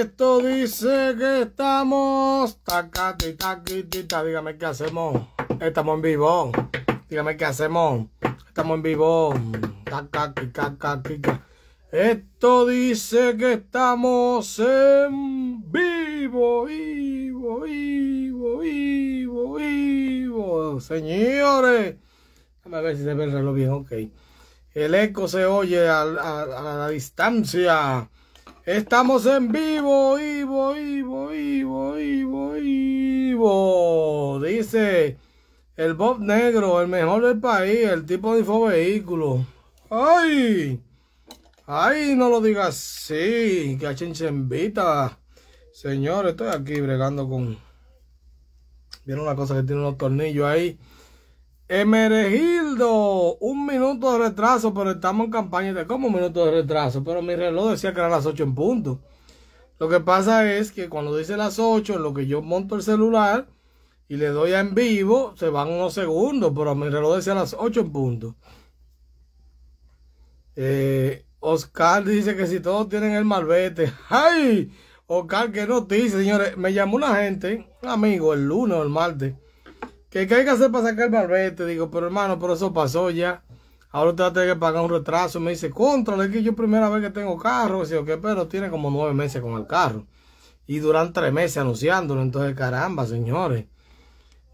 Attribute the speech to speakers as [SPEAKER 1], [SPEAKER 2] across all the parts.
[SPEAKER 1] esto dice que estamos tacati, taquitita. Dígame qué hacemos. Estamos en vivo. Dígame qué hacemos. Estamos en vivo. Tacati, tacati. Esto dice que estamos en vivo, vivo, vivo, vivo, vivo. Señores. A ver si se ve el reloj bien. Ok. El eco se oye a la distancia. Estamos en vivo, vivo, vivo, vivo, vivo, vivo. Dice el Bob Negro, el mejor del país, el tipo de info vehículo. ¡Ay! ¡Ay! No lo digas así. ¡Qué invita! Señor, estoy aquí bregando con. Vieron una cosa que tiene unos tornillos ahí. Emergildo, un minuto de retraso, pero estamos en campaña de como un minuto de retraso, pero mi reloj decía que eran las 8 en punto. Lo que pasa es que cuando dice las 8, lo que yo monto el celular y le doy a en vivo, se van unos segundos, pero mi reloj decía las 8 en punto. Eh, Oscar dice que si todos tienen el malvete. ¡Ay! Oscar, qué noticia, señores. Me llamó una gente, un amigo, el lunes o el martes ¿Qué hay que hacer para sacar el barbete? Digo, pero hermano, pero eso pasó ya. Ahora usted va a tener que pagar un retraso. Me dice, contra, es que yo primera vez que tengo carro. Digo, ¿qué pero tiene como nueve meses con el carro. Y duran tres meses anunciándolo. Entonces, caramba, señores.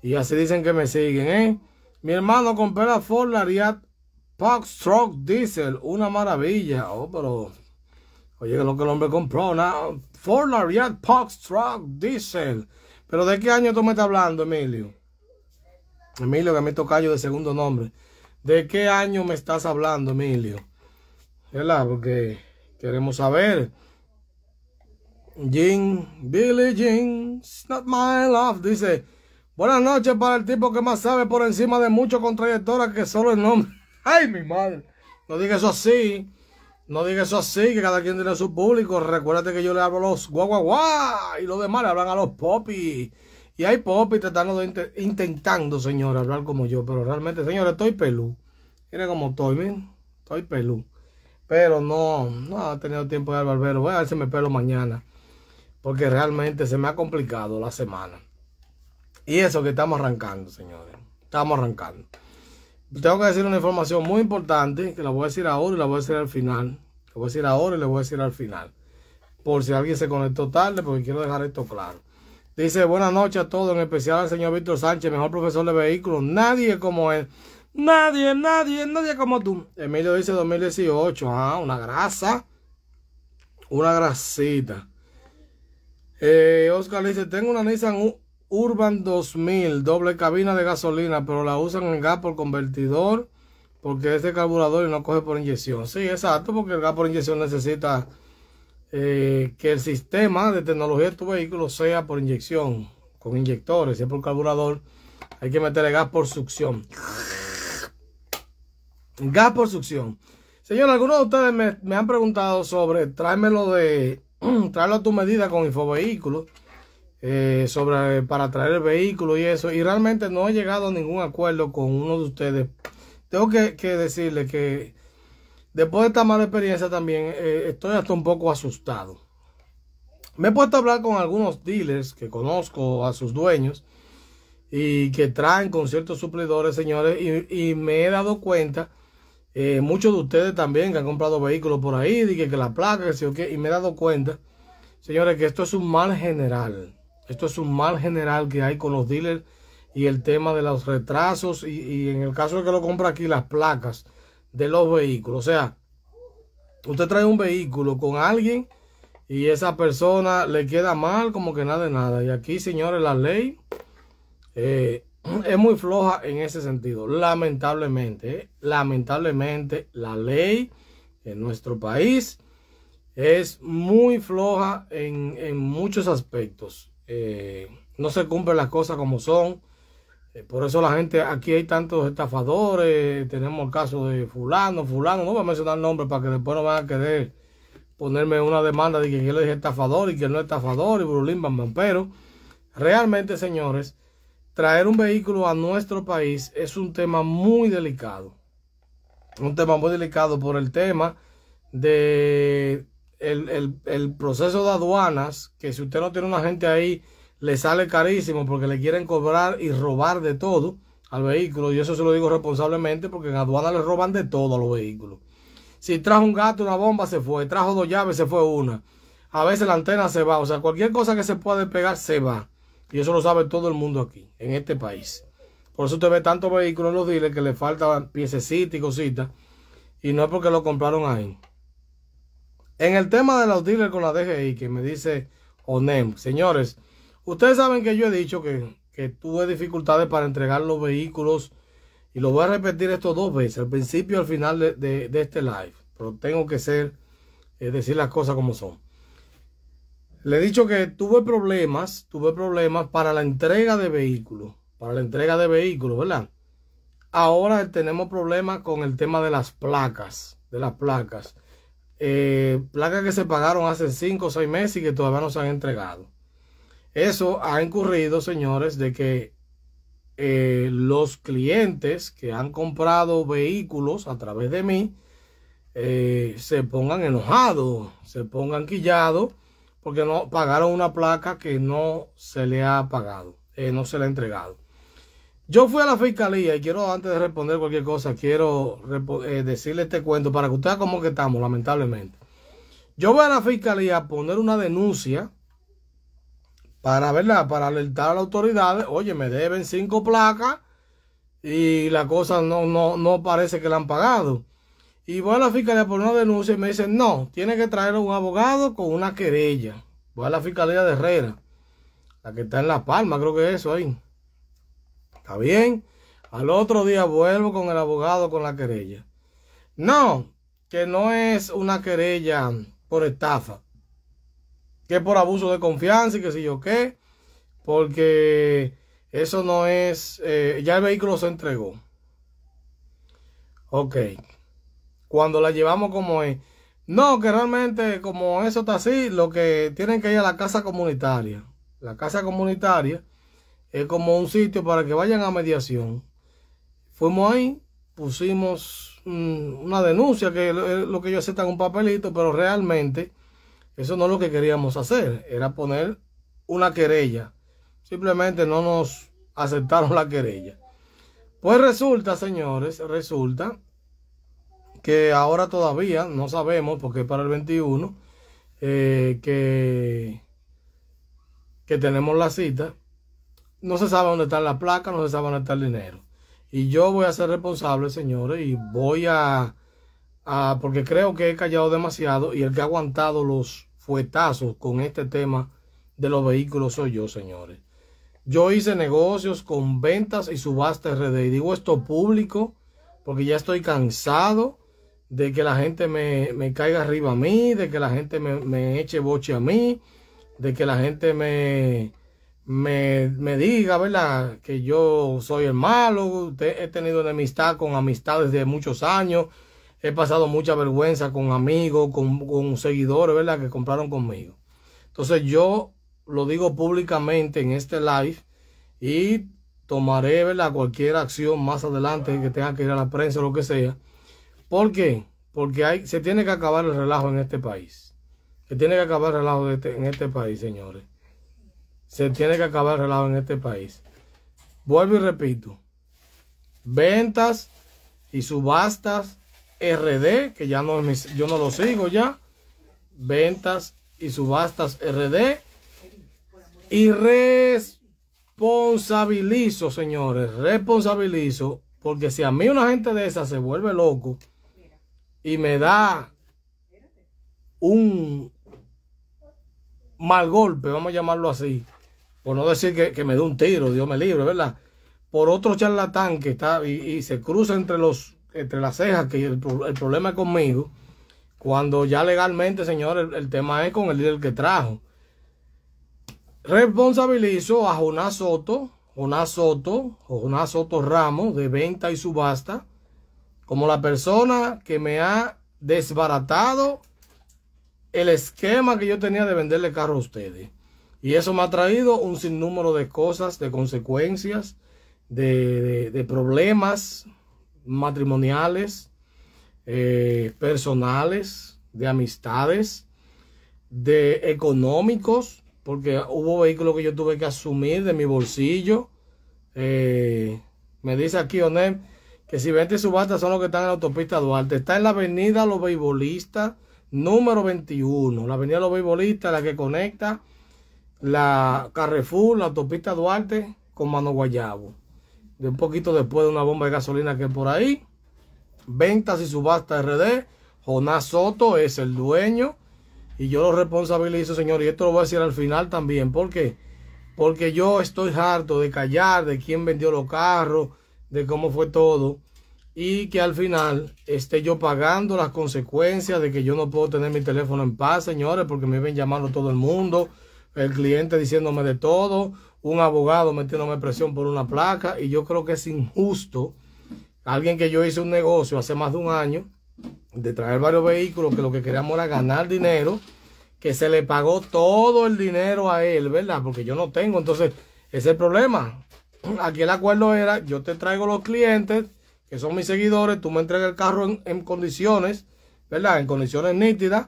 [SPEAKER 1] Y así dicen que me siguen, ¿eh? Mi hermano compró la Ford Lariat Truck Diesel. Una maravilla. Oh, pero... Oye, lo que el hombre compró, Ford Lariat Truck Diesel. ¿Pero de qué año tú me estás hablando, Emilio? Emilio Gameto yo de segundo nombre. ¿De qué año me estás hablando, Emilio? ¿Verdad? Porque queremos saber. Jim, Billy Jean, it's not my love, dice. Buenas noches para el tipo que más sabe por encima de muchos con trayectoria que solo el nombre. ¡Ay, mi madre! No diga eso así. No diga eso así, que cada quien tiene su público. Recuérdate que yo le hablo a los guaguaguá y los demás le hablan a los popis. Y hay tratando intentando, señor, hablar como yo. Pero realmente, señor, estoy pelú. Mire como estoy, miren. Estoy pelú. Pero no, no ha tenido tiempo de ir al barbero. Voy a ver si me pelo mañana. Porque realmente se me ha complicado la semana. Y eso que estamos arrancando, señores. Estamos arrancando. Tengo que decir una información muy importante que la voy a decir ahora y la voy a decir al final. La voy a decir ahora y la voy a decir al final. Por si alguien se conectó tarde, porque quiero dejar esto claro. Dice, buenas noches a todos, en especial al señor Víctor Sánchez, mejor profesor de vehículos. Nadie como él. Nadie, nadie, nadie como tú. Emilio dice 2018. ah una grasa. Una grasita. Eh, Oscar dice, tengo una Nissan Urban 2000, doble cabina de gasolina, pero la usan en gas por convertidor porque es carburador y no coge por inyección. Sí, exacto, porque el gas por inyección necesita eh, que el sistema de tecnología de tu vehículo sea por inyección, con inyectores, es por carburador, hay que meterle gas por succión. Gas por succión. Señor, algunos de ustedes me, han preguntado sobre tráemelo de tráelo a tu medida con Infovehículo eh, sobre para traer el vehículo y eso. Y realmente no he llegado a ningún acuerdo con uno de ustedes. Tengo que, que decirle que Después de esta mala experiencia también eh, estoy hasta un poco asustado. Me he puesto a hablar con algunos dealers que conozco a sus dueños y que traen con ciertos suplidores, señores, y, me he dado cuenta, eh, muchos de ustedes también que han comprado vehículos por ahí, y que, la placa, y me he dado cuenta, señores, que esto es un mal general. Esto es un mal general que hay con los dealers y el tema de los retrasos y, y en el caso de que lo compra aquí las placas de los vehículos. O sea, usted trae un vehículo con alguien y esa persona le queda mal como que nada de nada. Y aquí, señores, la ley eh, es muy floja en ese sentido. Lamentablemente, eh, lamentablemente la ley en nuestro país es muy floja en, muchos aspectos. Eh, no se cumplen las cosas como son. Eh, por eso la gente, aquí hay tantos estafadores, tenemos el caso de fulano, fulano, no voy a mencionar nombres para que después no vayan a querer ponerme una demanda de que él es estafador y que no es estafador y Brulín bam. Pero realmente, señores, traer un vehículo a nuestro país es un tema muy delicado. Un tema muy delicado por el tema del el proceso de aduanas, que si usted no tiene una gente ahí le sale carísimo porque le quieren cobrar y robar de todo al vehículo. Y eso se lo digo responsablemente porque en aduana le roban de todo a los vehículos. Si trajo un gato, una bomba, se fue. Trajo dos llaves, se fue una. A veces la antena se va. O sea, cualquier cosa que se pueda despegar, se va. Y eso lo sabe todo el mundo aquí, en este país. Por eso usted ve tantos vehículos en los dealers que le faltan piecitas y cositas. Y no es porque lo compraron ahí. En el tema de los dealers con la DGI, que me dice ONEM, señores, Ustedes saben que yo he dicho que, tuve dificultades para entregar los vehículos y lo voy a repetir esto dos veces, al principio y al final de, este live. Pero tengo que ser, eh, decir las cosas como son. Le he dicho que tuve problemas, tuve problemas para la entrega de vehículos, para la entrega de vehículos, ¿verdad? Ahora tenemos problemas con el tema de las placas, de las placas. Eh, placas que se pagaron hace cinco o seis meses y que todavía no se han entregado. Eso ha incurrido, señores, de que eh, los clientes que han comprado vehículos a través de mí eh, se pongan enojados, se pongan quillados, porque no pagaron una placa que no se le ha pagado, eh, no se le ha entregado. Yo fui a la fiscalía y quiero, antes de responder cualquier cosa, quiero decirle este cuento para que ustedes como que estamos, lamentablemente. Yo voy a la fiscalía a poner una denuncia para, ¿verdad? Para alertar a las autoridades, oye, me deben cinco placas y la cosa no, no, no parece que la han pagado. Y voy a la fiscalía por una denuncia y me dicen, no, tiene que traer un abogado con una querella. Voy a la fiscalía de Herrera, la que está en La Palma, creo que es eso ahí. Está bien. Al otro día vuelvo con el abogado con la querella. No, que no es una querella por estafa que por abuso de confianza y que sé yo qué, porque eso no es, eh, ya el vehículo se entregó. Ok, cuando la llevamos como es, no, que realmente como eso está así, lo que tienen que ir a la casa comunitaria. La casa comunitaria es como un sitio para que vayan a mediación. Fuimos ahí, pusimos mm, una denuncia que lo que ellos aceptan un papelito, pero realmente eso no es lo que queríamos hacer, era poner una querella. Simplemente no nos aceptaron la querella. Pues resulta, señores, resulta que ahora todavía no sabemos, porque para el 21, eh, que, que tenemos la cita, no se sabe dónde está la placa, no se sabe dónde está el dinero. Y yo voy a ser responsable, señores, y voy a Ah, porque creo que he callado demasiado y el que ha aguantado los fuetazos con este tema de los vehículos soy yo, señores. Yo hice negocios con ventas y subastas. RD. Y digo esto público porque ya estoy cansado de que la gente me, me caiga arriba a mí, de que la gente me, eche boche a mí, de que la gente me, me, me diga, ¿verdad? Que yo soy el malo. He tenido enemistad con amistades de muchos años He pasado mucha vergüenza con amigos, con, seguidores, ¿verdad? Que compraron conmigo. Entonces yo lo digo públicamente en este live y tomaré ¿verdad? cualquier acción más adelante que tenga que ir a la prensa o lo que sea. ¿Por qué? Porque hay, se tiene que acabar el relajo en este país. Se tiene que acabar el relajo este, en este país, señores. Se tiene que acabar el relajo en este país. Vuelvo y repito. Ventas y subastas RD, que ya no yo no lo sigo ya. Ventas y subastas RD. Y responsabilizo, señores, responsabilizo, porque si a mí una gente de esa se vuelve loco y me da un mal golpe, vamos a llamarlo así, por no decir que, me dé un tiro, Dios me libre, ¿verdad? Por otro charlatán que está y se cruza entre los entre las cejas que el, problema es conmigo, cuando ya legalmente, señor, el, tema es con el líder que trajo. Responsabilizo a Jonás Soto, Jonás Soto, Jonás Soto Ramos, de venta y subasta, como la persona que me ha desbaratado el esquema que yo tenía de venderle carro a ustedes. Y eso me ha traído un sinnúmero de cosas, de consecuencias, de, de problemas, matrimoniales, eh, personales, de amistades, de económicos, porque hubo vehículos que yo tuve que asumir de mi bolsillo. Eh, me dice aquí Onem que si 20 subasta son los que están en la autopista Duarte. Está en la avenida Los Beibolistas, número 21. La avenida Los Beibolistas, la que conecta la Carrefour, la autopista Duarte con Mano Guayabo de un poquito después de una bomba de gasolina que por ahí. Ventas y subasta RD. Jonás Soto es el dueño. Y yo lo responsabilizo, señor. Y esto lo voy a decir al final también. ¿Por qué? Porque yo estoy harto de callar de quién vendió los carros, de cómo fue todo. Y que al final esté yo pagando las consecuencias de que yo no puedo tener mi teléfono en paz, señores, porque me ven llamando todo el mundo. El cliente diciéndome de todo un abogado metiéndome presión por una placa y yo creo que es injusto. Alguien que yo hice un negocio hace más de un año de traer varios vehículos que lo que queríamos era ganar dinero, que se le pagó todo el dinero a él, ¿verdad? Porque yo no tengo, entonces ese es el problema. Aquí el acuerdo era, yo te traigo los clientes, que son mis seguidores, tú me entregas el carro en, en condiciones, ¿verdad? En condiciones nítidas,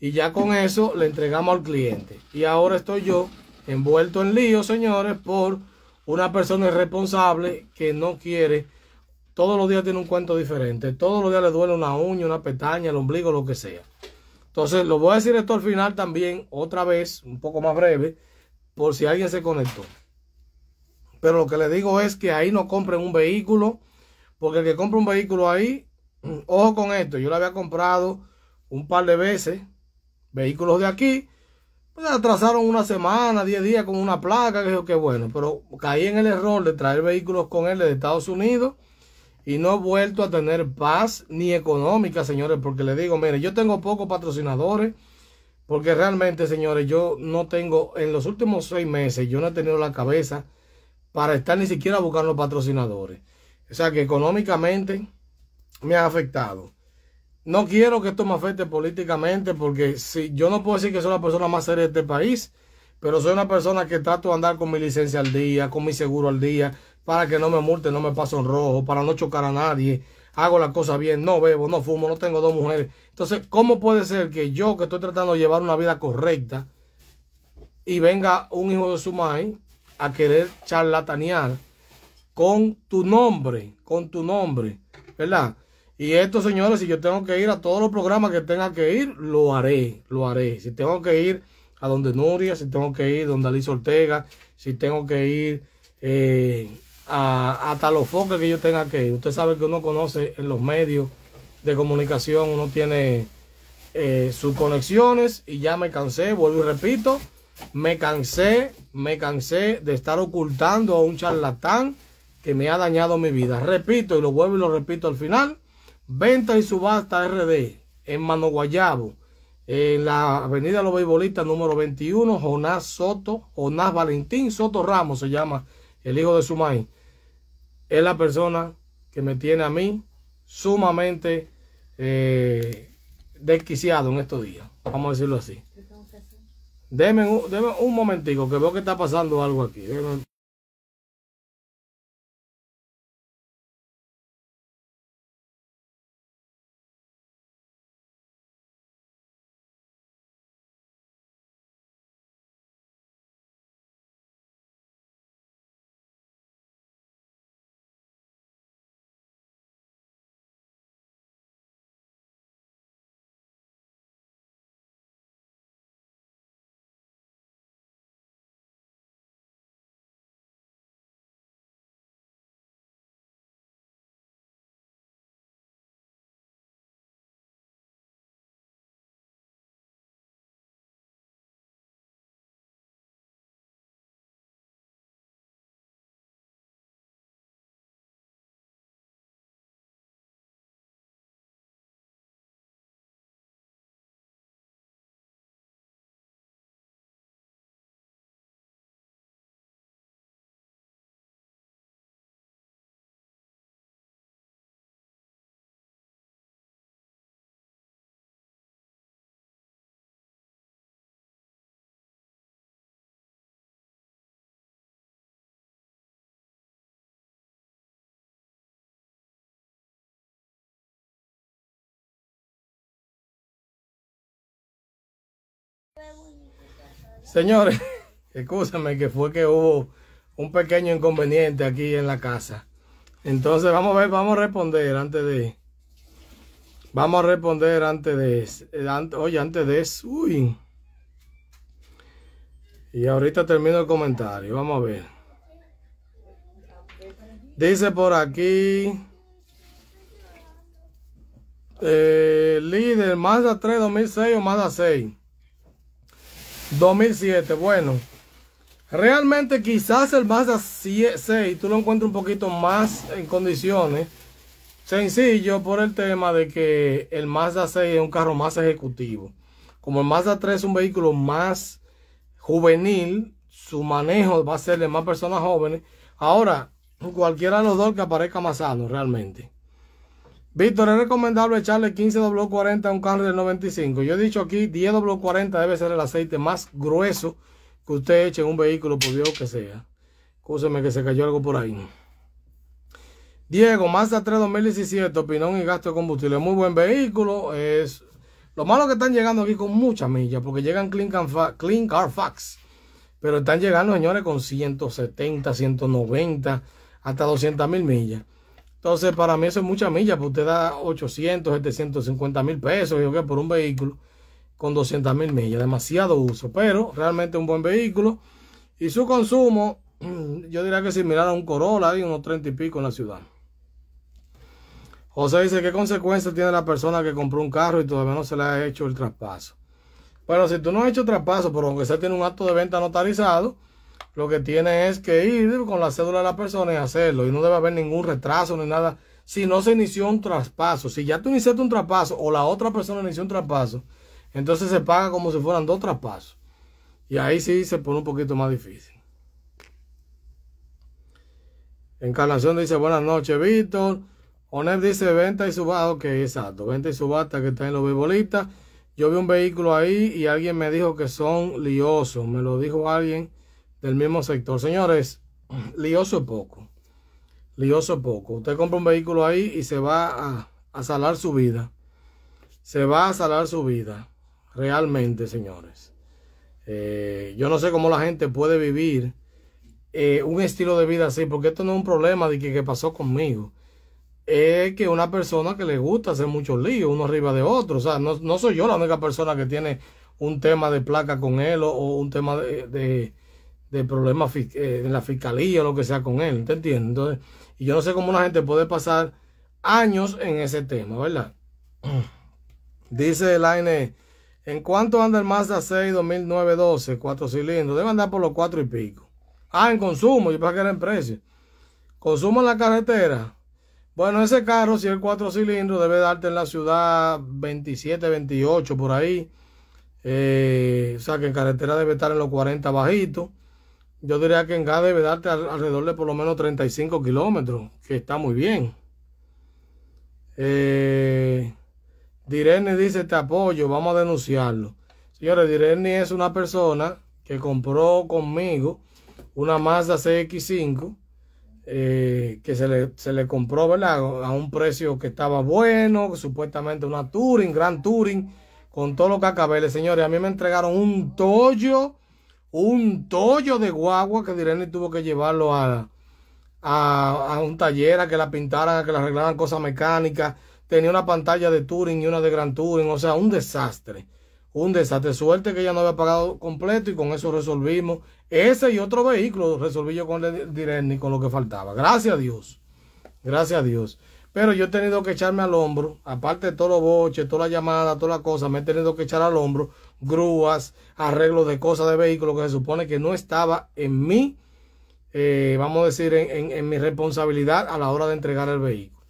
[SPEAKER 1] y ya con eso le entregamos al cliente. Y ahora estoy yo envuelto en lío, señores, por una persona irresponsable que no quiere. Todos los días tiene un cuento diferente. Todos los días le duele una uña, una pestaña, el ombligo, lo que sea. Entonces, lo voy a decir esto al final también, otra vez, un poco más breve, por si alguien se conectó. Pero lo que le digo es que ahí no compren un vehículo, porque el que compra un vehículo ahí, ojo con esto, yo lo había comprado un par de veces vehículos de aquí atrasaron una semana, 10 días con una placa, que, que bueno, pero caí en el error de traer vehículos con él de Estados Unidos y no he vuelto a tener paz ni económica, señores, porque le digo, mire, yo tengo pocos patrocinadores, porque realmente, señores, yo no tengo, en los últimos seis meses, yo no he tenido la cabeza para estar ni siquiera buscando patrocinadores. O sea que económicamente me ha afectado. No quiero que esto me afecte políticamente porque si, yo no puedo decir que soy la persona más seria de este país, pero soy una persona que trato de andar con mi licencia al día, con mi seguro al día, para que no me multe, no me paso en rojo, para no chocar a nadie, hago las cosas bien, no bebo, no fumo, no tengo dos mujeres. Entonces, ¿cómo puede ser que yo que estoy tratando de llevar una vida correcta y venga un hijo de su madre a querer charlatanear con tu nombre, con tu nombre, ¿verdad? Y esto, señores, si yo tengo que ir a todos los programas que tenga que ir, lo haré, lo haré. Si tengo que ir a donde Nuria, si tengo que ir donde Alicia Ortega, si tengo que ir eh, a, hasta los foques que yo tenga que ir. Usted sabe que uno conoce en los medios de comunicación, uno tiene eh, sus conexiones y ya me cansé, vuelvo y repito, me cansé, me cansé de estar ocultando a un charlatán que me ha dañado mi vida. Repito y lo vuelvo y lo repito al final Venta y subasta RD en Manoguayabo, en la avenida Los Beisbolistas número 21, Jonás Soto, Jonás Valentín Soto Ramos se llama el hijo de su Es la persona que me tiene a mí sumamente eh, desquiciado en estos días, vamos a decirlo así. Deme un, un momentico que veo que está pasando algo aquí. Señores, escúchame que fue que hubo un pequeño inconveniente aquí en la casa. Entonces vamos a ver, vamos a responder antes de... Vamos a responder antes de... oye, antes de eso... Uy. Y ahorita termino el comentario. Vamos a ver. Dice por aquí... Eh, líder, de 3 2006 o más a 6. 2007, bueno. Realmente quizás el Mazda 6 tú lo encuentras un poquito más en condiciones. Sencillo por el tema de que el Mazda 6 es un carro más ejecutivo. Como el Mazda 3 es un vehículo más juvenil, su manejo va a ser de más personas jóvenes. Ahora, cualquiera de los dos que aparezca más sano realmente. Víctor, ¿es recomendable echarle 15W40 a un carro del 95? Yo he dicho aquí 10W40 debe ser el aceite más grueso que usted eche en un vehículo, por Dios que sea. Escúcheme que se cayó algo por ahí. Diego, Mazda 3 2017, opinión y gasto de combustible. Muy buen vehículo. Es... Lo malo que están llegando aquí con muchas millas, porque llegan Clean, Car Fax. Carfax. Pero están llegando, señores, con 170, 190, hasta 200 mil millas. Entonces, para mí eso es mucha milla, porque usted da 800, 750 mil pesos, yo que por un vehículo con 200 mil millas, demasiado uso, pero realmente un buen vehículo. Y su consumo, yo diría que similar a un Corolla, hay unos 30 y pico en la ciudad. José dice, ¿qué consecuencias tiene la persona que compró un carro y todavía no se le ha hecho el traspaso? Bueno, si tú no has hecho traspaso, pero aunque sea tiene un acto de venta notarizado, lo que tiene es que ir con la cédula de la persona y hacerlo. Y no debe haber ningún retraso ni nada. Si no se inició un traspaso, si ya tú iniciaste un traspaso o la otra persona inició un traspaso, entonces se paga como si fueran dos traspasos. Y ahí sí se pone un poquito más difícil. Encarnación dice, buenas noches, Víctor. Onel dice, venta y subasta. Ok, exacto. Venta y subasta que está en los bebolistas. Yo vi un vehículo ahí y alguien me dijo que son liosos. Me lo dijo alguien del mismo sector. Señores, lioso poco. Lioso poco. Usted compra un vehículo ahí y se va a, a salar su vida. Se va a salar su vida. Realmente, señores. Eh, yo no sé cómo la gente puede vivir eh, un estilo de vida así, porque esto no es un problema de que, pasó conmigo. Es que una persona que le gusta hacer mucho lío, uno arriba de otro. O sea, no, soy yo la única persona que tiene un tema de placa con él o, un tema de de problemas eh, en la fiscalía o lo que sea con él, ¿te y yo no sé cómo una gente puede pasar años en ese tema, ¿verdad? Dice el ANE, ¿en cuánto anda el Mazda 6 2009 12, cuatro cilindros? Debe andar por los cuatro y pico. Ah, en consumo, yo para que era en precio. Consumo en la carretera. Bueno, ese carro, si es cuatro cilindros, debe darte en la ciudad 27, 28, por ahí. Eh, o sea que en carretera debe estar en los 40 bajitos yo diría que en Gade debe darte alrededor de por lo menos 35 kilómetros, que está muy bien. Eh, dice, te apoyo, vamos a denunciarlo. Señores, Direni es una persona que compró conmigo una Mazda CX5, eh, que se le, se le compró ¿verdad? a un precio que estaba bueno, supuestamente una Touring, gran Touring, con todo lo que acabé. Señores, a mí me entregaron un Toyo un tollo de guagua que Direnny tuvo que llevarlo a, a, un taller a que la pintaran, a que la arreglaran cosas mecánicas. Tenía una pantalla de Turing y una de Gran Turing, o sea, un desastre. Un desastre. Suerte que ella no había pagado completo y con eso resolvimos. Ese y otro vehículo resolví yo con Direnny con lo que faltaba. Gracias a Dios. Gracias a Dios. Pero yo he tenido que echarme al hombro, aparte de todos los boches, todas las llamadas, todas las cosas, me he tenido que echar al hombro grúas, arreglos de cosas de vehículo que se supone que no estaba en mi, eh, vamos a decir, en, mi responsabilidad a la hora de entregar el vehículo.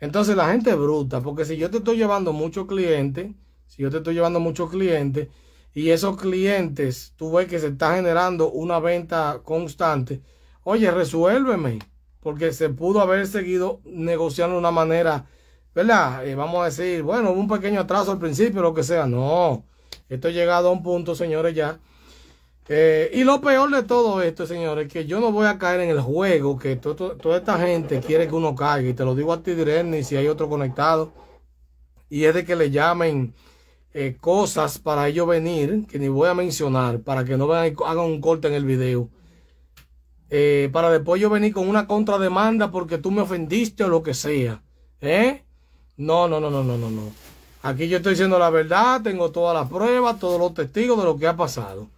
[SPEAKER 1] Entonces la gente es bruta, porque si yo te estoy llevando muchos clientes, si yo te estoy llevando muchos clientes y esos clientes, tú ves que se está generando una venta constante, oye, resuélveme porque se pudo haber seguido negociando de una manera, ¿verdad? Eh, vamos a decir, bueno, un pequeño atraso al principio, lo que sea. No, esto ha llegado a un punto, señores, ya. Eh, y lo peor de todo esto, señores, es que yo no voy a caer en el juego que toda esta gente quiere que uno caiga. Y te lo digo a ti, ni si hay otro conectado. Y es de que le llamen eh, cosas para ellos venir, que ni voy a mencionar, para que no hagan un corte en el video. Eh, para después yo venir con una contrademanda porque tú me ofendiste o lo que sea. ¿Eh? No, no, no, no, no, no, no. Aquí yo estoy diciendo la verdad, tengo todas las pruebas, todos los testigos de lo que ha pasado.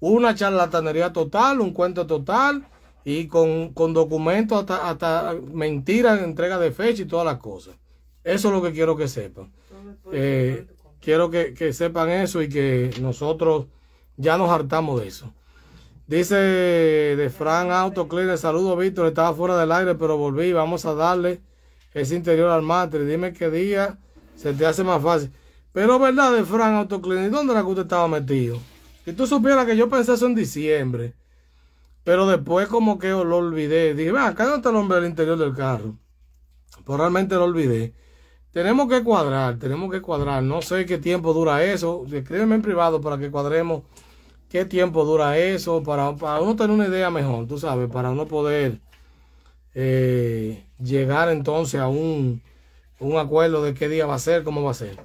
[SPEAKER 1] Una charlatanería total, un cuento total y con, documentos hasta, hasta mentiras, entrega de fecha y todas las cosas. Eso es lo que quiero que sepan. Eh, quiero que, que sepan eso y que nosotros ya nos hartamos de eso. Dice de Fran Cleaner, saludo Víctor, estaba fuera del aire, pero volví, vamos a darle ese interior al mate. Dime qué día se te hace más fácil. Pero verdad de Fran ¿y ¿dónde era que usted estaba metido? Si tú supieras que yo pensé eso en diciembre, pero después como que lo olvidé. Dije, va, acá no está el hombre del interior del carro. Pero realmente lo olvidé. Tenemos que cuadrar, tenemos que cuadrar. No sé qué tiempo dura eso. Escríbeme en privado para que cuadremos qué tiempo dura eso, para, para uno tener una idea mejor, tú sabes, para uno poder eh, llegar entonces a un, un acuerdo de qué día va a ser, cómo va a ser.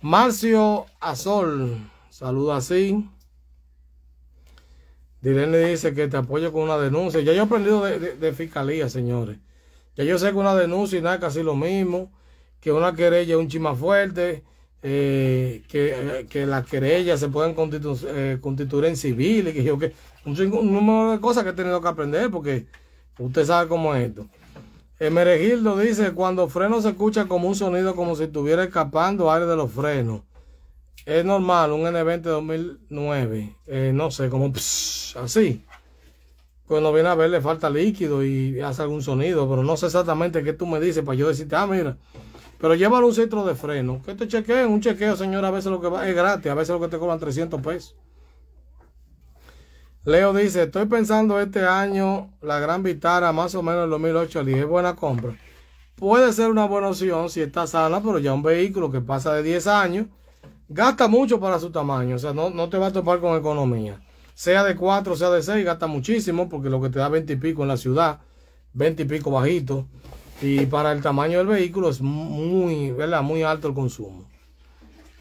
[SPEAKER 1] Marcio Azol, saludo así. le dice que te apoyo con una denuncia. Ya yo he aprendido de, fiscalía, señores. Ya yo sé que una denuncia es nada casi lo mismo, que una querella es un chima fuerte eh, eh que, las querellas se pueden eh, constituir en civiles, que yo que un, número de cosas que he tenido que aprender porque usted sabe cómo es esto. Eh, Meregildo dice, cuando freno se escucha como un sonido como si estuviera escapando aire de los frenos. Es normal, un N20 2009, eh, no sé, como así. Cuando viene a ver le falta líquido y hace algún sonido, pero no sé exactamente qué tú me dices para yo decirte, ah, mira, pero llévalo un centro de freno, que te chequeen, un chequeo, señora, a veces lo que va es gratis, a veces lo que te cobran 300 pesos. Leo dice, estoy pensando este año la Gran Vitara más o menos el 2008 al es buena compra. Puede ser una buena opción si está sana, pero ya un vehículo que pasa de 10 años, gasta mucho para su tamaño, o sea, no, no te va a topar con economía. Sea de 4, sea de 6, gasta muchísimo, porque lo que te da 20 y pico en la ciudad, 20 y pico bajito, y para el tamaño del vehículo es muy, ¿verdad? muy alto el consumo.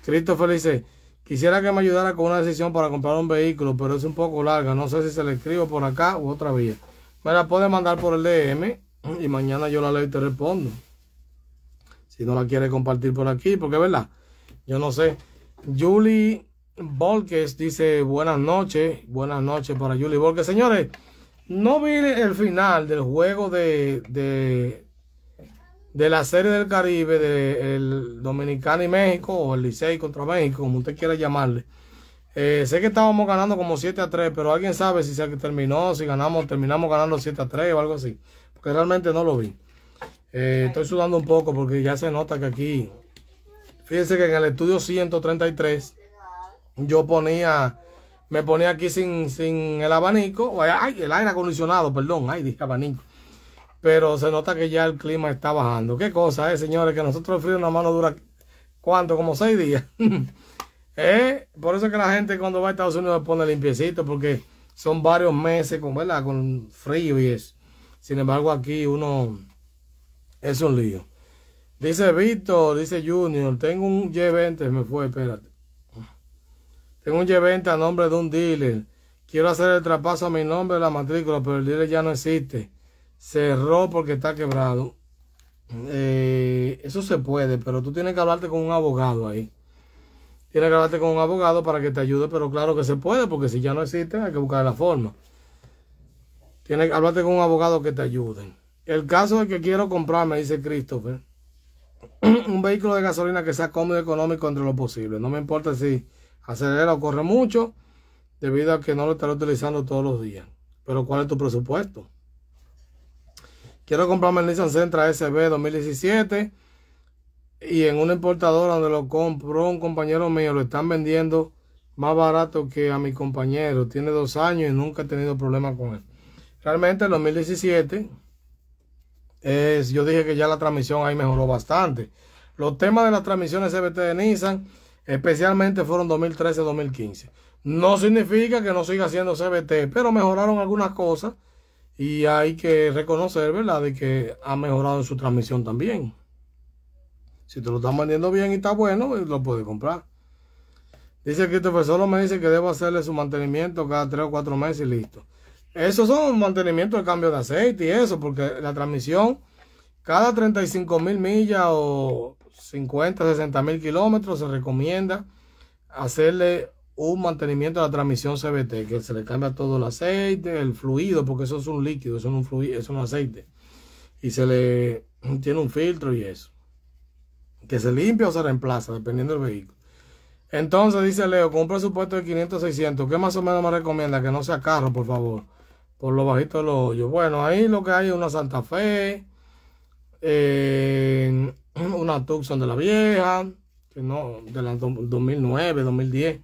[SPEAKER 1] Christopher dice, quisiera que me ayudara con una decisión para comprar un vehículo, pero es un poco larga. No sé si se le escribo por acá u otra vía. Me la puede mandar por el DM y mañana yo la leo y te respondo. Si no la quiere compartir por aquí, porque verdad, yo no sé. Julie Volkes dice buenas noches, buenas noches para Julie Volkes, Señores, no vi el final del juego de de la Serie del Caribe de el Dominicana y México, o el Licey contra México, como usted quiera llamarle. Eh, sé que estábamos ganando como 7 a 3, pero alguien sabe si se terminó, si ganamos, terminamos ganando 7 a 3 o algo así, porque realmente no lo vi. Eh, estoy sudando un poco porque ya se nota que aquí, fíjense que en el estudio 133 yo ponía, me ponía aquí sin, sin el abanico, ay, el aire acondicionado, perdón, ay, dije abanico pero se nota que ya el clima está bajando. Qué cosa, eh, señores, que nosotros el frío nada la mano dura, ¿cuánto? Como seis días. Eh, por eso es que la gente cuando va a Estados Unidos se pone limpiecito, porque son varios meses con, ¿verdad? con frío y eso. Sin embargo, aquí uno es un lío. Dice Víctor, dice Junior, tengo un Y20, me fue, espérate. Tengo un Y20 a nombre de un dealer. Quiero hacer el traspaso a mi nombre de la matrícula, pero el dealer ya no existe cerró porque está quebrado. Eh, eso se puede, pero tú tienes que hablarte con un abogado ahí. Tienes que hablarte con un abogado para que te ayude, pero claro que se puede, porque si ya no existe, hay que buscar la forma. Tienes que hablarte con un abogado que te ayude. El caso es que quiero comprarme, dice Christopher, un vehículo de gasolina que sea cómodo y económico entre lo posible. No me importa si acelera o corre mucho, debido a que no lo estaré utilizando todos los días. Pero ¿cuál es tu presupuesto? Quiero comprarme el Nissan Sentra SB 2017 y en una importadora donde lo compró un compañero mío, lo están vendiendo más barato que a mi compañero. Tiene dos años y nunca he tenido problemas con él. Realmente el 2017, es, yo dije que ya la transmisión ahí mejoró bastante. Los temas de las transmisiones CBT de Nissan, especialmente fueron 2013-2015. No significa que no siga siendo CBT, pero mejoraron algunas cosas y hay que reconocer, ¿verdad?, de que ha mejorado su transmisión también. Si te lo están vendiendo bien y está bueno, eh, lo puedes comprar. Dice que Christopher, solo me dice que debo hacerle su mantenimiento cada tres o cuatro meses y listo. Esos son mantenimiento de cambio de aceite y eso, porque la transmisión cada 35 mil millas o 50, 60 mil kilómetros se recomienda hacerle un mantenimiento de la transmisión CBT, que se le cambia todo el aceite, el fluido, porque eso es un líquido, eso es un, fluido, eso es un aceite. Y se le tiene un filtro y eso. Que se limpia o se reemplaza, dependiendo del vehículo. Entonces dice Leo, con un presupuesto de 500, 600, ¿qué más o menos me recomienda? Que no sea carro, por favor, por lo bajito de los hoyos. Bueno, ahí lo que hay es una Santa Fe, eh, una Tucson de la vieja, que no, de la 2009, 2010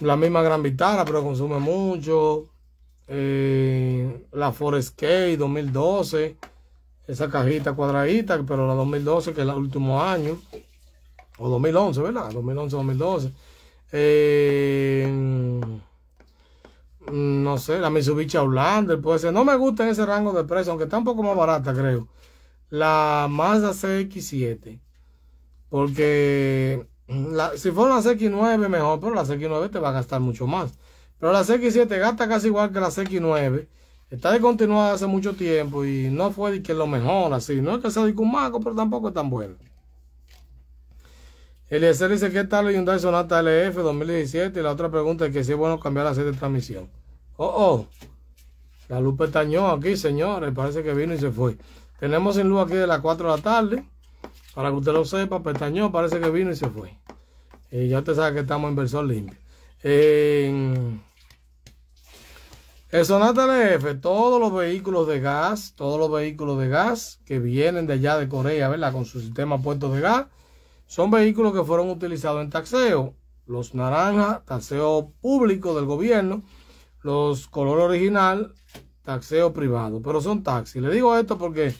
[SPEAKER 1] la misma Gran Vitara, pero consume mucho. Eh, la Forest K 2012. Esa cajita cuadradita, pero la 2012, que es el último año. O 2011, ¿verdad? 2011-2012. Eh, no sé, la Mitsubishi Outlander puede No me gusta en ese rango de precio, aunque está un poco más barata, creo. La Mazda CX7. Porque si fuera una X9 mejor, pero la X9 te va a gastar mucho más. Pero la X7 gasta casi igual que la X9. Está descontinuada hace mucho tiempo y no fue que lo mejor así. No es que sea de un pero tampoco es tan bueno. Eliezer dice que tal Hyundai Sonata LF 2017 y la otra pregunta es que si es bueno cambiar la aceite de transmisión. Oh, oh. La luz petañó aquí, señores. Parece que vino y se fue. Tenemos en luz aquí de las 4 de la tarde. Para que usted lo sepa, pestañó, parece que vino y se fue. Y eh, ya usted sabe que estamos en versión limpia. En el Sonata LF, todos los vehículos de gas, todos los vehículos de gas que vienen de allá de Corea, ¿verdad? Con su sistema puesto de gas, son vehículos que fueron utilizados en taxeo. Los naranja, taxeo público del gobierno, los color original, taxeo privado, pero son taxis. Le digo esto porque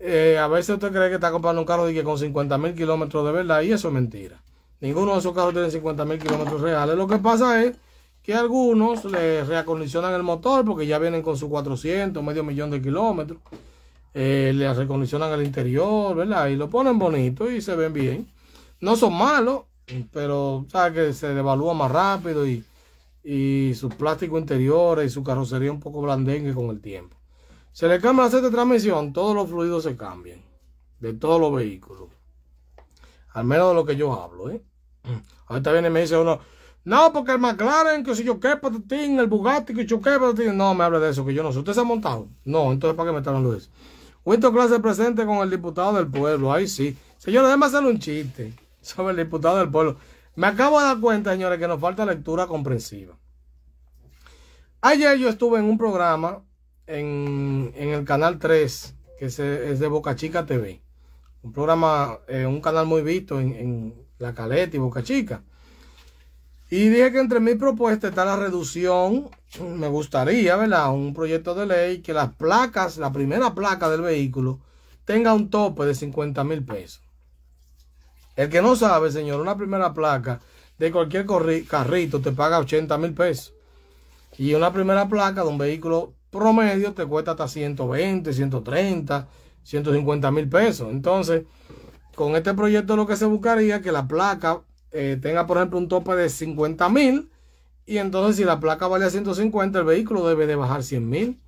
[SPEAKER 1] eh, a veces usted cree que está comprando un carro de que con 50 mil kilómetros de verdad y eso es mentira. Ninguno de esos carros tiene 50 mil kilómetros reales. Lo que pasa es que algunos le reacondicionan el motor porque ya vienen con sus 400, medio millón de kilómetros. Eh, le recondicionan el interior, ¿verdad? Y lo ponen bonito y se ven bien. No son malos, pero sabes que se devalúa más rápido y, y su plástico interior y su carrocería un poco blandengue con el tiempo. Se le cambia la aceite de transmisión, todos los fluidos se cambian. De todos los vehículos. Al menos de lo que yo hablo, ¿eh? Ahorita viene y me dice uno, no, porque el McLaren, que si yo qué el Bugatti, que yo qué patatín. No, me hable de eso, que yo no sé. ¿Usted se ha montado? No, entonces ¿para qué me está hablando eso? Clase presente con el diputado del pueblo. Ahí sí. Señores, déjenme hacerle un chiste sobre el diputado del pueblo. Me acabo de dar cuenta, señores, que nos falta lectura comprensiva. Ayer yo estuve en un programa en, el canal 3, que es, de Boca Chica TV. Un programa, eh, un canal muy visto en, La Caleta y Boca Chica. Y dije que entre mis propuestas está la reducción, me gustaría, ¿verdad? Un proyecto de ley que las placas, la primera placa del vehículo, tenga un tope de 50 mil pesos. El que no sabe, señor, una primera placa de cualquier carrito te paga 80 mil pesos. Y una primera placa de un vehículo promedio te cuesta hasta 120, 130, 150 mil pesos. Entonces, con este proyecto lo que se buscaría que la placa eh, tenga, por ejemplo, un tope de 50 mil. Y entonces, si la placa valía 150, el vehículo debe de bajar 100 mil.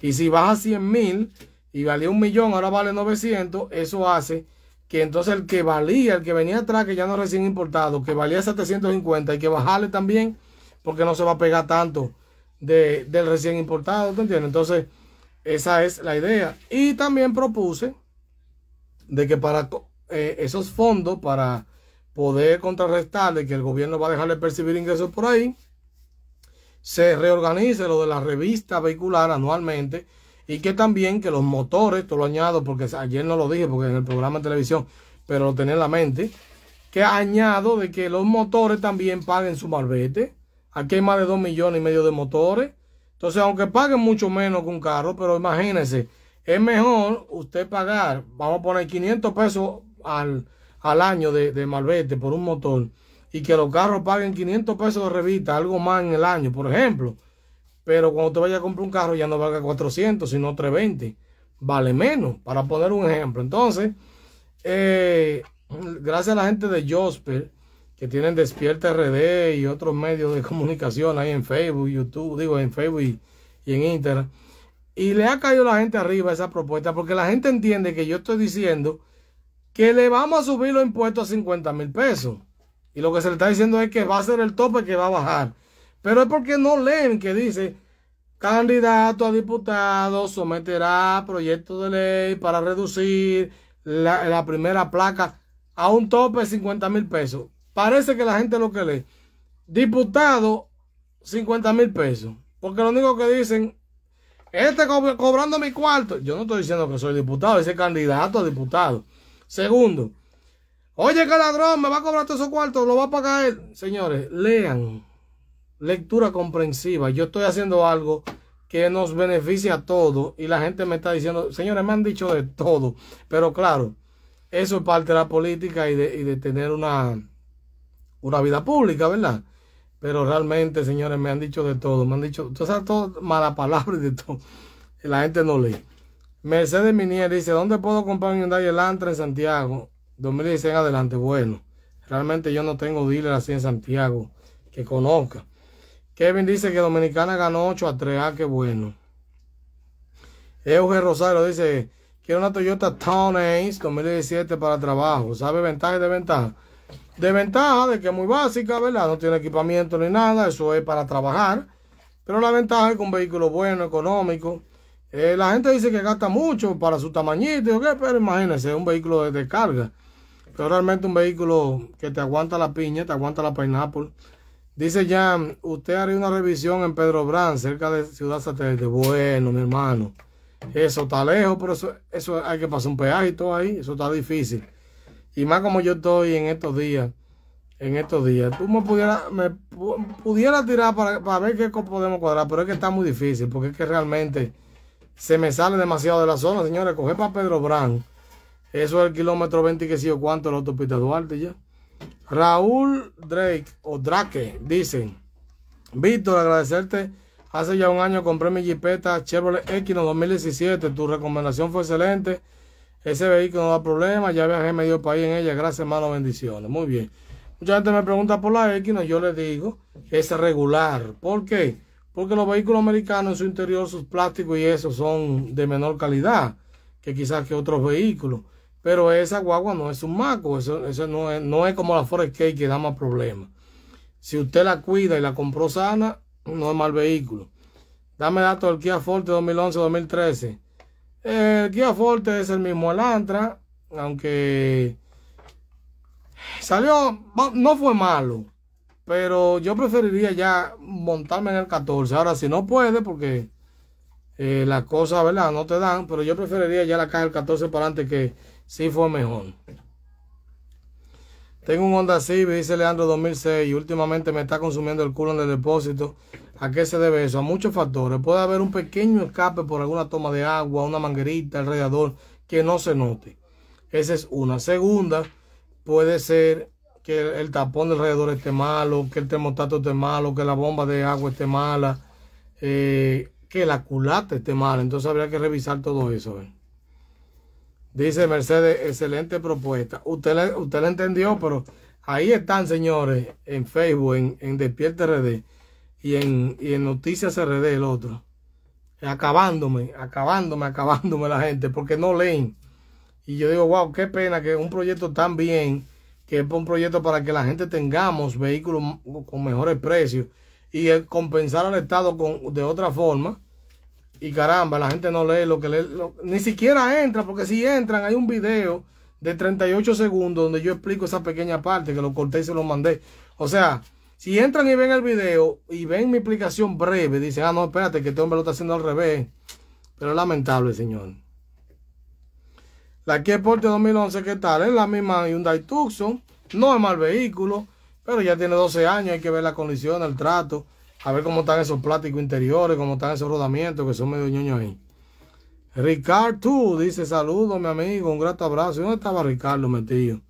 [SPEAKER 1] Y si baja 100 mil y valía un millón, ahora vale 900, eso hace que entonces el que valía, el que venía atrás, que ya no recién importado, que valía 750, hay que bajarle también porque no se va a pegar tanto del recién importado, ¿te entiendes? Entonces, esa es la idea. Y también propuse de que para eh, esos fondos, para poder contrarrestar de que el gobierno va a dejarle percibir ingresos por ahí, se reorganice lo de la revista vehicular anualmente y que también que los motores, esto lo añado porque ayer no lo dije porque en el programa de televisión, pero lo tenía en la mente, que añado de que los motores también paguen su malvete Aquí hay más de 2 millones y medio de motores. Entonces, aunque paguen mucho menos que un carro, pero imagínense, es mejor usted pagar, vamos a poner 500 pesos al, al año de, de malvete por un motor y que los carros paguen 500 pesos de revista, algo más en el año, por ejemplo. Pero cuando usted vaya a comprar un carro ya no valga 400, sino 320. Vale menos, para poner un ejemplo. Entonces, eh, gracias a la gente de Josper que tienen Despierta RD y otros medios de comunicación ahí en Facebook, YouTube, digo en Facebook y, en Instagram. Y le ha caído la gente arriba esa propuesta porque la gente entiende que yo estoy diciendo que le vamos a subir los impuestos a 50 mil pesos. Y lo que se le está diciendo es que va a ser el tope que va a bajar. Pero es porque no leen que dice candidato a diputado someterá proyecto de ley para reducir la, la primera placa a un tope de 50 mil pesos. Parece que la gente lo que lee. Diputado, 50 mil pesos. Porque lo único que dicen, este cobrando mi cuarto. Yo no estoy diciendo que soy diputado, ese candidato a diputado. Segundo, oye, que ladrón, me va a cobrar todos esos cuartos, lo va a pagar él. Señores, lean. Lectura comprensiva. Yo estoy haciendo algo que nos beneficia a todos y la gente me está diciendo, señores, me han dicho de todo, pero claro, eso es parte de la política y de tener una una vida pública, ¿verdad? Pero realmente, señores, me han dicho de todo. Me han dicho, tú sabes, todo mala palabra y de todo. la gente no lee. Mercedes Minier dice, ¿dónde puedo comprar un Hyundai Elantra en Santiago? 2016 en adelante. Bueno, realmente yo no tengo dealer así en Santiago que conozca. Kevin dice que Dominicana ganó 8 a 3. Ah, qué bueno. Euge Rosario dice, quiero una Toyota Town Ace 2017 para trabajo. ¿Sabe ventaja y desventaja? De ventaja de que es muy básica, ¿verdad? No tiene equipamiento ni nada, eso es para trabajar. Pero la ventaja es que un vehículo bueno, económico. Eh, la gente dice que gasta mucho para su tamañito, ¿qué? pero imagínense, un vehículo de descarga. Pero realmente un vehículo que te aguanta la piña, te aguanta la pineapple. Dice Jan, usted haría una revisión en Pedro Brand, cerca de Ciudad Satélite. Bueno, mi hermano, eso está lejos, pero eso, eso hay que pasar un peaje y todo ahí, eso está difícil. Y más como yo estoy en estos días, en estos días, tú me pudieras me pudiera tirar para, ver qué podemos cuadrar, pero es que está muy difícil, porque es que realmente se me sale demasiado de la zona, señores. coge para Pedro Brand, eso es el kilómetro 20 que sí o cuánto la autopista Duarte ya. Raúl Drake o Drake, dicen, Víctor, agradecerte. Hace ya un año compré mi jipeta Chevrolet Equinox 2017. Tu recomendación fue excelente. Ese vehículo no da problema, ya viajé medio país en ella. Gracias, hermano, bendiciones. Muy bien. Mucha gente me pregunta por la equina, yo le digo, es regular. ¿Por qué? Porque los vehículos americanos en su interior, sus plásticos y eso son de menor calidad que quizás que otros vehículos. Pero esa guagua no es un maco, eso, no, es, como la Ford Cake que da más problemas. Si usted la cuida y la compró sana, no es mal vehículo. Dame datos del Kia Forte 2011-2013. El eh, Kia Forte es el mismo Elantra, aunque salió, no fue malo, pero yo preferiría ya montarme en el 14. Ahora, si no puede, porque eh, las cosas, ¿verdad? No te dan, pero yo preferiría ya la caja del 14 para antes que sí fue mejor. Tengo un Honda Civic, dice Leandro 2006, y últimamente me está consumiendo el culo en el depósito. ¿A qué se debe eso? A muchos factores. Puede haber un pequeño escape por alguna toma de agua, una manguerita, alrededor que no se note. Esa es una. Segunda, puede ser que el, tapón del alrededor esté malo, que el termostato esté malo, que la bomba de agua esté mala, eh, que la culata esté mala. Entonces habría que revisar todo eso. Eh. Dice Mercedes, excelente propuesta. Usted la, usted entendió, pero ahí están, señores, en Facebook, en, en Despierta RD y en, y en Noticias RD el otro. Acabándome, acabándome, acabándome la gente porque no leen. Y yo digo, wow, qué pena que un proyecto tan bien, que es un proyecto para que la gente tengamos vehículos con mejores precios y compensar al Estado de otra forma. Y caramba, la gente no lee lo que lee, ni siquiera entra, porque si entran hay un video de 38 segundos donde yo explico esa pequeña parte que lo corté y se lo mandé. O sea, si entran y ven el video y ven mi explicación breve, dicen, ah, no, espérate, que este hombre lo está haciendo al revés. Pero lamentable, señor. La Kia Porte 2011, ¿qué tal? Es la misma Hyundai Tucson. No es mal vehículo, pero ya tiene 12 años. Hay que ver la condición, el trato. A ver cómo están esos plásticos interiores, cómo están esos rodamientos que son medio ñoños ahí. Ricardo dice, saludos, mi amigo, un grato abrazo. ¿Y dónde estaba Ricardo tío?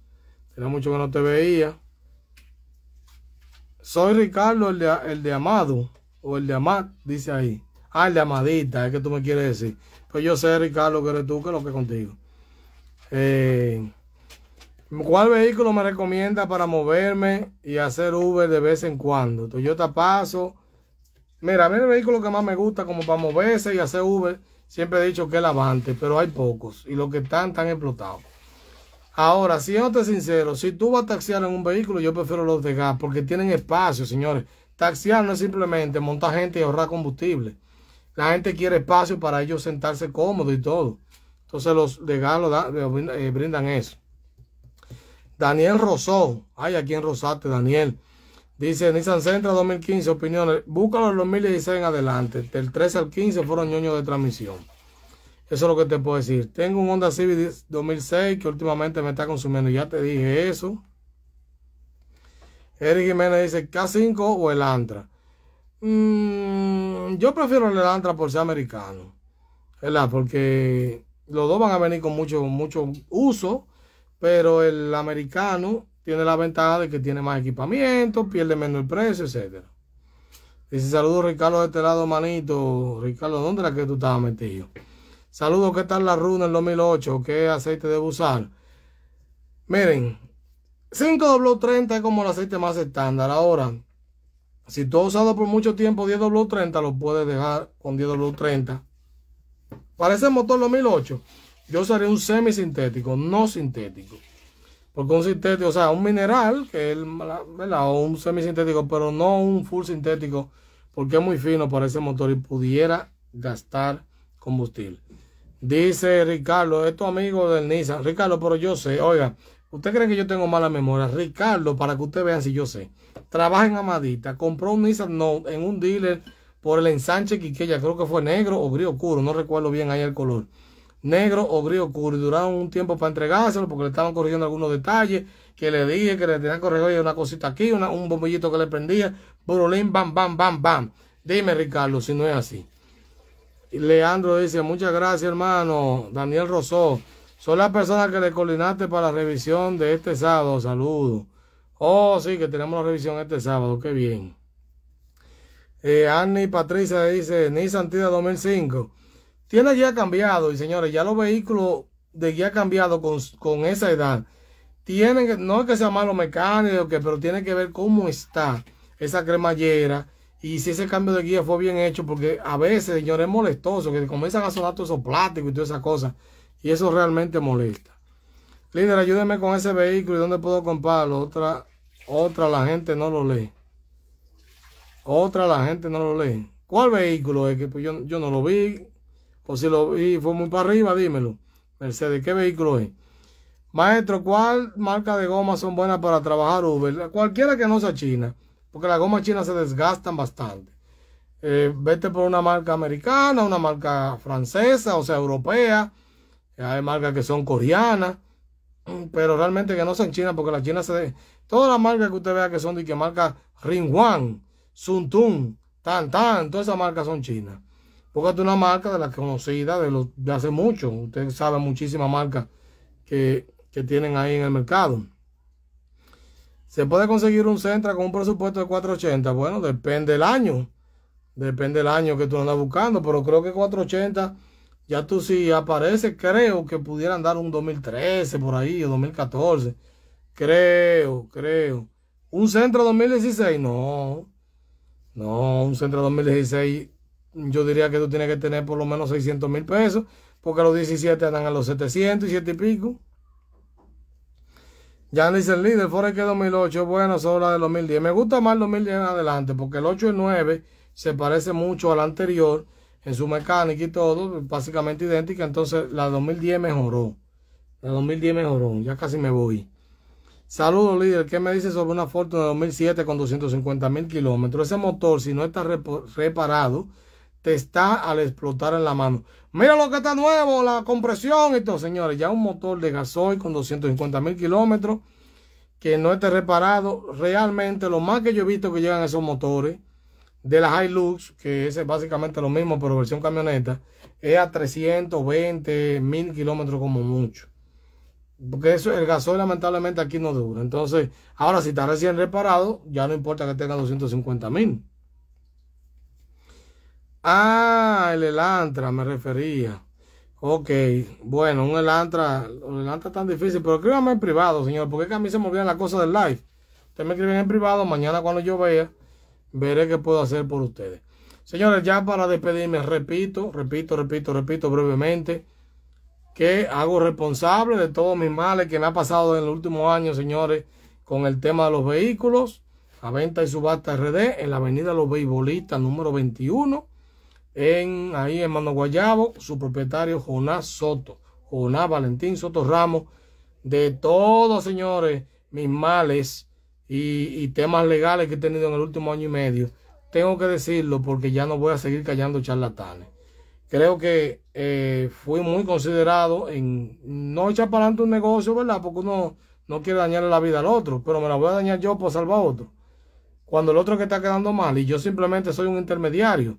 [SPEAKER 1] Era mucho que no te veía. Soy Ricardo, el de, Amado, o el de Amad, dice ahí. Ah, el de Amadita, es que tú me quieres decir. Pues yo sé, Ricardo, que eres tú, que lo que contigo. Eh, ¿Cuál vehículo me recomienda para moverme y hacer Uber de vez en cuando? te Paso. Mira, a mí el vehículo que más me gusta como para moverse y hacer Uber, siempre he dicho que es el Avante, pero hay pocos. Y los que están, están explotados. Ahora, siéndote sincero, si tú vas a taxiar en un vehículo, yo prefiero los de gas porque tienen espacio, señores. Taxiar no es simplemente montar gente y ahorrar combustible. La gente quiere espacio para ellos sentarse cómodo y todo. Entonces los de gas lo eh, brindan eso. Daniel Rosó. Ay, aquí en Rosate, Daniel. Dice Nissan Sentra 2015, opiniones. Búscalo en 2016 en adelante. Del 13 al 15 fueron ñoños de transmisión. Eso es lo que te puedo decir. Tengo un Honda Civic 2006 que últimamente me está consumiendo. Ya te dije eso. Eric Jiménez dice K5 o el Antra. Mm, yo prefiero el Antra por ser americano. ¿Verdad? Porque los dos van a venir con mucho, mucho uso. Pero el americano tiene la ventaja de que tiene más equipamiento, pierde menos el precio, etcétera. Dice saludos Ricardo de este lado, manito. Ricardo, ¿dónde era que tú estabas metido? Saludos, ¿qué tal la runa el 2008? ¿Qué aceite debo usar? Miren, 5W30 es como el aceite más estándar. Ahora, si tú has usado por mucho tiempo 10W30, lo puedes dejar con 10W30. Para ese motor 2008, yo usaría un semisintético, no sintético. Porque un sintético, o sea, un mineral, que es o un semisintético, pero no un full sintético, porque es muy fino para ese motor y pudiera gastar combustible. Dice Ricardo, es tu amigo del Nissan. Ricardo, pero yo sé, oiga, ¿usted cree que yo tengo mala memoria? Ricardo, para que usted vea si yo sé. Trabaja en Amadita, compró un Nissan Note en un dealer por el ensanche ya creo que fue negro o gris oscuro, no recuerdo bien ahí el color. Negro o gris oscuro, y duraron un tiempo para entregárselo porque le estaban corrigiendo algunos detalles que le dije que le tenían corregido una cosita aquí, un bombillito que le prendía, Burulín, bam, bam, bam, bam. Dime, Ricardo, si no es así. Leandro dice, muchas gracias hermano. Daniel Rosó, son las personas que le coordinaste para la revisión de este sábado. Saludos. Oh, sí, que tenemos la revisión este sábado. Qué bien. Eh, Annie Patricia dice, Nissan Tida 2005. Tiene ya cambiado y señores, ya los vehículos de guía cambiado con, esa edad tienen no es que sea malo mecánico, que, pero tiene que ver cómo está esa cremallera y si ese cambio de guía fue bien hecho, porque a veces, señores, es molestoso, que comienzan a sonar todos esos plásticos y todas esas cosas. Y eso realmente molesta. Líder, ayúdeme con ese vehículo y dónde puedo comprarlo. Otra, otra la gente no lo lee. Otra la gente no lo lee. ¿Cuál vehículo es? Que pues, yo, no lo vi. O si lo vi, fue muy para arriba, dímelo. Mercedes, ¿qué vehículo es? Maestro, ¿cuál marca de goma son buenas para trabajar Uber? Cualquiera que no sea China porque las gomas chinas se desgastan bastante. Eh, vete por una marca americana, una marca francesa, o sea, europea. Hay marcas que son coreanas, pero realmente que no son chinas, porque las chinas se... Todas las marcas que usted vea que son de que marca Ringwan, Sun Tung, Tan Tan, todas esas marcas son chinas. Porque es una marca de las conocidas de, hace mucho. Usted sabe muchísimas marcas que, que tienen ahí en el mercado. ¿Se puede conseguir un Centra con un presupuesto de 480? Bueno, depende del año. Depende del año que tú andas buscando, pero creo que 480 ya tú si aparece, creo que pudieran dar un 2013 por ahí o 2014. Creo, creo. ¿Un Centra 2016? No. No, un Centra 2016 yo diría que tú tienes que tener por lo menos 600 mil pesos, porque los 17 andan a los 700 y siete y pico. Ya dice el líder, Forex que 2008 es Bueno, solo la de 2010. Me gusta más el 2010 en adelante, porque el 8 y 9 se parece mucho al anterior en su mecánica y todo, básicamente idéntica. Entonces la 2010 mejoró. La 2010 mejoró, ya casi me voy. Saludos líder, ¿qué me dice sobre una Fortuna de 2007 con 250 mil kilómetros? Ese motor, si no está reparado, te está al explotar en la mano. Mira lo que está nuevo, la compresión y todo, señores. Ya un motor de gasoil con 250 mil kilómetros que no esté reparado. Realmente lo más que yo he visto que llegan esos motores de la Hilux, que es básicamente lo mismo, pero versión camioneta, es a 320 mil kilómetros como mucho. Porque eso, el gasoil lamentablemente aquí no dura. Entonces, ahora si está recién reparado, ya no importa que tenga 250 mil. Ah, el Elantra me refería. Ok, bueno, un Elantra, el Elantra tan difícil, pero escríbame en privado, señor, porque es que a mí se me olvidan las cosas del live. Ustedes me escriben en privado, mañana cuando yo vea, veré qué puedo hacer por ustedes. Señores, ya para despedirme, repito, repito, repito, repito brevemente, que hago responsable de todos mis males que me ha pasado en los últimos años, señores, con el tema de los vehículos, a venta y subasta RD en la avenida Los Beibolistas, número 21 en, ahí en Mano Guayabo, su propietario Jonás Soto, Jonás Valentín Soto Ramos, de todos, señores, mis males y, temas legales que he tenido en el último año y medio. Tengo que decirlo porque ya no voy a seguir callando charlatanes creo que eh, fui muy considerado en no echar para adelante un negocio, ¿verdad? Porque uno no quiere dañarle la vida al otro, pero me la voy a dañar yo por salvar a otro. Cuando el otro que está quedando mal y yo simplemente soy un intermediario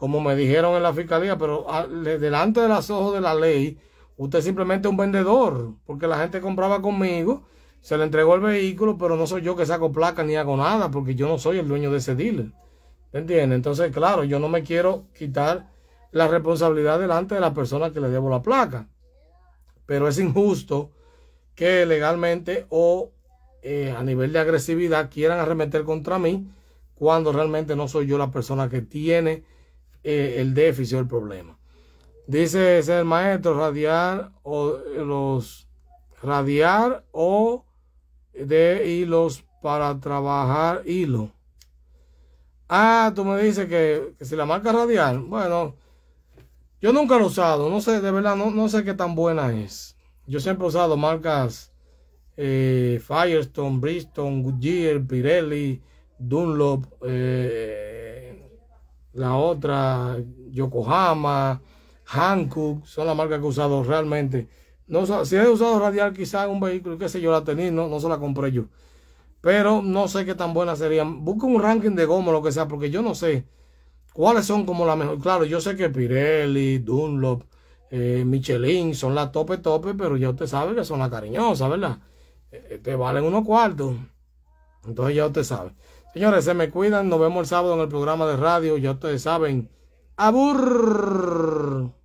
[SPEAKER 1] como me dijeron en la fiscalía, pero ah, delante de los ojos de la ley, usted simplemente es un vendedor, porque la gente compraba conmigo, se le entregó el vehículo, pero no soy yo que saco placa ni hago nada, porque yo no soy el dueño de ese dealer. ¿Me Entonces, claro, yo no me quiero quitar la responsabilidad delante de la persona que le debo la placa. Pero es injusto que legalmente o eh, a nivel de agresividad quieran arremeter contra mí cuando realmente no soy yo la persona que tiene eh, el déficit el problema. Dice el maestro, radiar o los radiar o de hilos para trabajar hilo. Ah, tú me dices que, si la marca radial, bueno, yo nunca lo he usado, no sé, de verdad, no, no sé qué tan buena es. Yo siempre he usado marcas eh, Firestone, Bristol, Goodyear, Pirelli, Dunlop, eh, la otra Yokohama, Hankook, son las marcas que he usado realmente. No, si he usado radial quizás un vehículo, qué sé yo, la tenía no, no se la compré yo. Pero no sé qué tan buenas serían. Busca un ranking de goma, lo que sea, porque yo no sé cuáles son como la mejor. Claro, yo sé que Pirelli, Dunlop, eh, Michelin son las tope tope, pero ya usted sabe que son las cariñosas, ¿verdad? Eh, eh, te valen unos cuartos. Entonces ya usted sabe. Señores, se me cuidan. Nos vemos el sábado en el programa de radio. Ya ustedes saben. Abur.